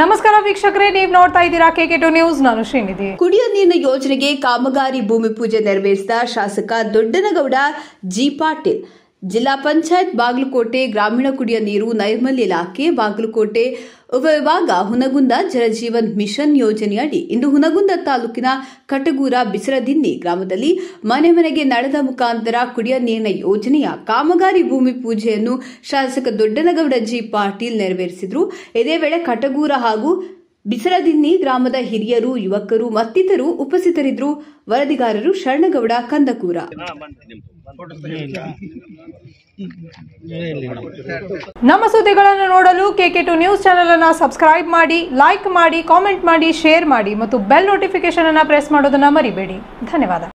ನಮಸ್ಕಾರ ವೀಕ್ಷಕರೇ ನೀವು ನೋಡ್ತಾ ಇದ್ದೀರಾ ಟು ನ್ಯೂಸ್ ನಾನು ಶ್ರೀನಿಧಿ ಕುಡಿಯುವ ನೀರಿನ ಯೋಜನೆಗೆ ಕಾಮಗಾರಿ ಭೂಮಿ ಪೂಜೆ ನೆರವೇರಿಸಿದ ಶಾಸಕ ದೊಡ್ಡನಗೌಡ ಜಿ ಪಾಟೀಲ್ ಜಿಲ್ಲಾ ಪಂಚಾಯತ್ ಬಾಗಲಕೋಟೆ ಗ್ರಾಮೀಣ ಕುಡಿಯ ನೀರು ನೈರ್ಮಲ್ಯ ಇಲಾಖೆ ಬಾಗಲಕೋಟೆ ಉಪವಿಭಾಗ ಹುನಗುಂದ ಜಲಜೀವನ್ ಮಿಷನ್ ಯೋಜನೆಯಡಿ ಇಂದು ಹುನಗುಂದ ತಾಲೂಕಿನ ಕಟಗೂರ ಬಿಸರದಿನ್ನಿ ಗ್ರಾಮದಲ್ಲಿ ಮನೆ ಮನೆಗೆ ನಡೆದ ಮುಖಾಂತರ ಕುಡಿಯ ನೀರಿನ ಯೋಜನೆಯ ಕಾಮಗಾರಿ ಭೂಮಿ ಪೂಜೆಯನ್ನು ಶಾಸಕ ದೊಡ್ಡನಗೌಡ ಜಿ ಪಾಟೀಲ್ ನೆರವೇರಿಸಿದರು ಇದೇ ವೇಳೆ ಕಟಗೂರ ಹಾಗೂ ಬಿಸರದಿನ್ನಿ ಗ್ರಾಮದ ಹಿರಿಯರು ಯುವಕರು ಮತ್ತಿತರು ಉಪಸ್ಥಿತರಿದ್ರು ವರದಿಗಾರರು ಶರಣಗೌಡ ಕಂದಕೂರ ನಮ್ಮ ಸುದ್ದಿಗಳನ್ನು ನೋಡಲು ಕೆಕೆ ಟು ನ್ಯೂಸ್ ಚಾನೆಲ್ ಅನ್ನು ಸಬ್ಸ್ಕ್ರೈಬ್ ಮಾಡಿ ಲೈಕ್ ಮಾಡಿ ಕಾಮೆಂಟ್ ಮಾಡಿ ಶೇರ್ ಮಾಡಿ ಮತ್ತು ಬೆಲ್ ನೋಟಿಫಿಕೇಶನ್ ಅನ್ನು ಪ್ರೆಸ್ ಮಾಡೋದನ್ನ ಮರಿಬೇಡಿ ಧನ್ಯವಾದ